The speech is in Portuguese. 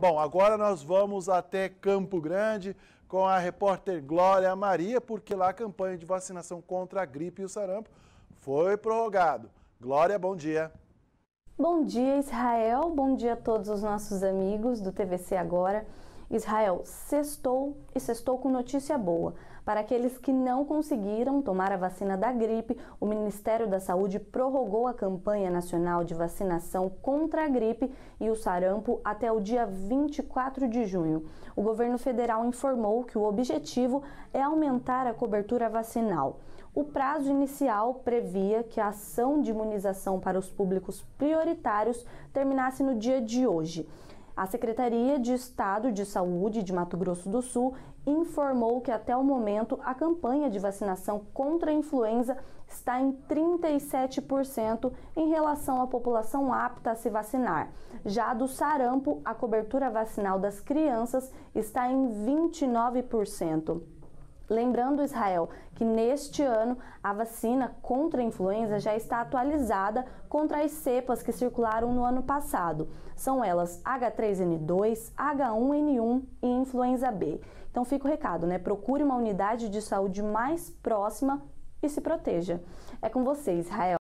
Bom, agora nós vamos até Campo Grande com a repórter Glória Maria, porque lá a campanha de vacinação contra a gripe e o sarampo foi prorrogado. Glória, bom dia. Bom dia, Israel. Bom dia a todos os nossos amigos do TVC Agora. Israel sextou e sextou com notícia boa. Para aqueles que não conseguiram tomar a vacina da gripe, o Ministério da Saúde prorrogou a campanha nacional de vacinação contra a gripe e o sarampo até o dia 24 de junho. O governo federal informou que o objetivo é aumentar a cobertura vacinal. O prazo inicial previa que a ação de imunização para os públicos prioritários terminasse no dia de hoje. A Secretaria de Estado de Saúde de Mato Grosso do Sul informou que até o momento a campanha de vacinação contra a influenza está em 37% em relação à população apta a se vacinar. Já do sarampo, a cobertura vacinal das crianças está em 29%. Lembrando, Israel, que neste ano a vacina contra a influenza já está atualizada contra as cepas que circularam no ano passado. São elas H3N2, H1N1 e influenza B. Então fica o recado, né? Procure uma unidade de saúde mais próxima e se proteja. É com você, Israel.